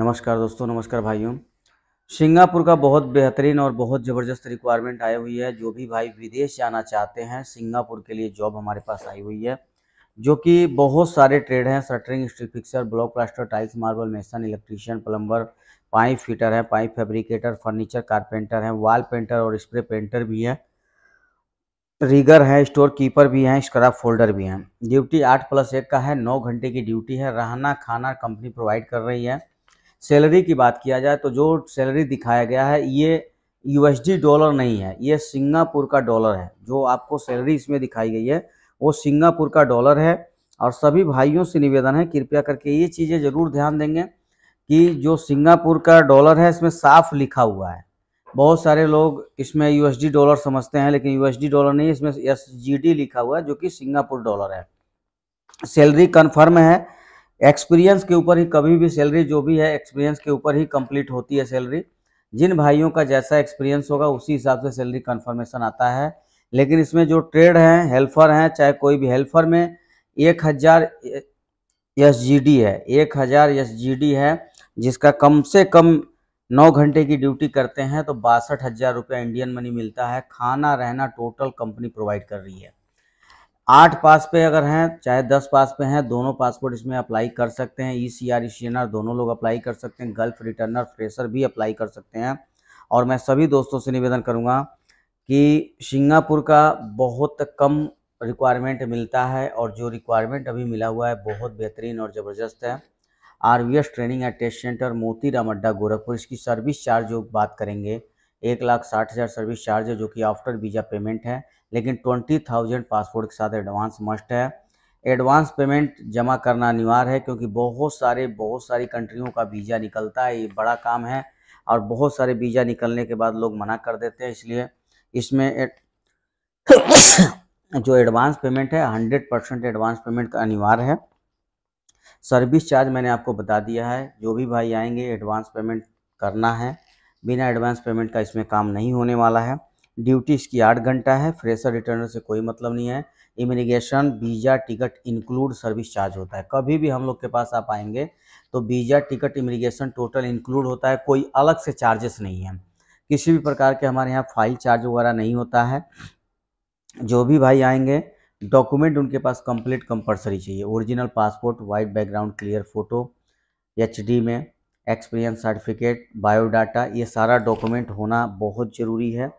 नमस्कार दोस्तों नमस्कार भाइयों सिंगापुर का बहुत बेहतरीन और बहुत ज़बरदस्त रिक्वायरमेंट आई हुई है जो भी भाई विदेश जाना चाहते हैं सिंगापुर के लिए जॉब हमारे पास आई हुई है जो कि बहुत सारे ट्रेड हैं shuttering steel fixer block plaster tiles marble mason electrician plumber pipe fitter है पाइप फैब्रिकेटर फर्नीचर कारपेंटर हैं वॉल पेंटर और स्प्रे पेंटर भी हैं रीगर हैं स्टोर कीपर भी हैं स्क्रब फोल्डर भी हैं ड्यूटी आठ प्लस एक का है नौ घंटे की ड्यूटी है रहना खाना कंपनी प्रोवाइड कर रही है सैलरी की बात किया जाए तो जो सैलरी दिखाया गया है ये यूएसडी डॉलर नहीं है ये सिंगापुर का डॉलर है जो आपको सैलरी इसमें दिखाई गई है वो सिंगापुर का डॉलर है और सभी भाइयों से निवेदन है कृपया करके ये चीज़ें ज़रूर ध्यान देंगे कि जो सिंगापुर का डॉलर है इसमें साफ लिखा हुआ है बहुत सारे लोग इसमें यूएसडी डॉलर समझते हैं लेकिन यूएसडी डॉलर नहीं इसमें एस लिखा हुआ है जो कि सिंगापुर डॉलर है सैलरी कन्फर्म है एक्सपीरियंस के ऊपर ही कभी भी सैलरी जो भी है एक्सपीरियंस के ऊपर ही कंप्लीट होती है सैलरी जिन भाइयों का जैसा एक्सपीरियंस होगा उसी हिसाब से सैलरी कन्फर्मेशन आता है लेकिन इसमें जो ट्रेड हैं हेल्पर हैं चाहे कोई भी हेल्पर में एक हज़ार एस है एक हज़ार एस है जिसका कम से कम नौ घंटे की ड्यूटी करते हैं तो बासठ हज़ार रुपया इंडियन मनी मिलता है खाना रहना टोटल कंपनी प्रोवाइड कर रही है आठ पास पे अगर हैं चाहे दस पास पे हैं दोनों पासपोर्ट इसमें अप्लाई कर सकते हैं E C R E C N R दोनों लोग अप्लाई कर सकते हैं गल्फ रिटर्नर फ्रेशर भी अप्लाई कर सकते हैं और मैं सभी दोस्तों से निवेदन करूँगा कि सिंगापुर का बहुत कम रिक्वायरमेंट मिलता है और जो रिक्वायरमेंट अभी मिला हुआ है बहुत बेहतरीन और ज़बरदस्त है R V S training and test centre Ram Adda Gorakhpur इसकी सर्विस चार्ज जो बात करेंगे एक लाख साठ हज़ार सर्विस चार्ज है जो कि आफ्टर वीज़ा पेमेंट है लेकिन ट्वेंटी थाउजेंड पासपोर्ट के साथ एडवांस मस्ट है एडवांस पेमेंट जमा करना अनिवार्य है क्योंकि बहुत सारे बहुत सारी कंट्रियों का वीज़ा निकलता है ये बड़ा काम है और बहुत सारे वीज़ा निकलने के बाद लोग मना कर देते हैं इसलिए इसमें जो एडवांस पेमेंट है हंड्रेड परसेंट एडवांस पेमेंट का अनिवार्य है सर्विस चार्ज मैंने आपको बता दिया है जो भी भाई आएंगे एडवांस पेमेंट करना है बिना एडवांस पेमेंट का इसमें काम नहीं होने वाला है ड्यूटी इसकी आठ घंटा है फ्रेशर रिटर्नर से कोई मतलब नहीं है immigration visa ticket include service charge होता है कभी भी हम लोग के पास आप आएंगे तो visa ticket immigration total include होता है कोई अलग से चार्जेस नहीं है किसी भी प्रकार के हमारे यहाँ फाइल चार्ज वगैरह नहीं होता है जो भी भाई आएंगे डॉक्यूमेंट उनके पास कंप्लीट कंपलसरी चाहिए original passport white background clear photo एच में एक्सपीरियंस सर्टिफिकेट बायोडाटा ये सारा डॉक्यूमेंट होना बहुत ज़रूरी है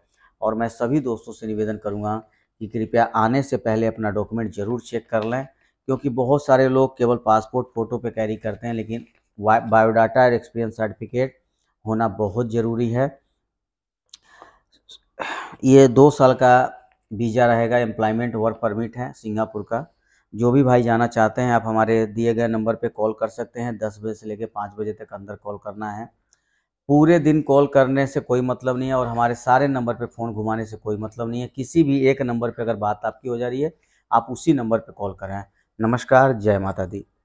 और मैं सभी दोस्तों से निवेदन करूँगा कि कृपया आने से पहले अपना डॉक्यूमेंट ज़रूर चेक कर लें क्योंकि बहुत सारे लोग केवल पासपोर्ट फ़ोटो पे कैरी करते हैं लेकिन बायोडाटा और एक्सपीरियंस सर्टिफिकेट होना बहुत ज़रूरी है ये दो साल का वीज़ा रहेगा एम्प्लॉयमेंट वर्क परमिट है सिंगापुर का जो भी भाई जाना चाहते हैं आप हमारे दिए गए नंबर पे कॉल कर सकते हैं दस बजे से लेकर पाँच बजे तक अंदर कॉल करना है पूरे दिन कॉल करने से कोई मतलब नहीं है और हमारे सारे नंबर पे फ़ोन घुमाने से कोई मतलब नहीं है किसी भी एक नंबर पे अगर बात आपकी हो जा रही है आप उसी नंबर पे कॉल करें नमस्कार जय माता दी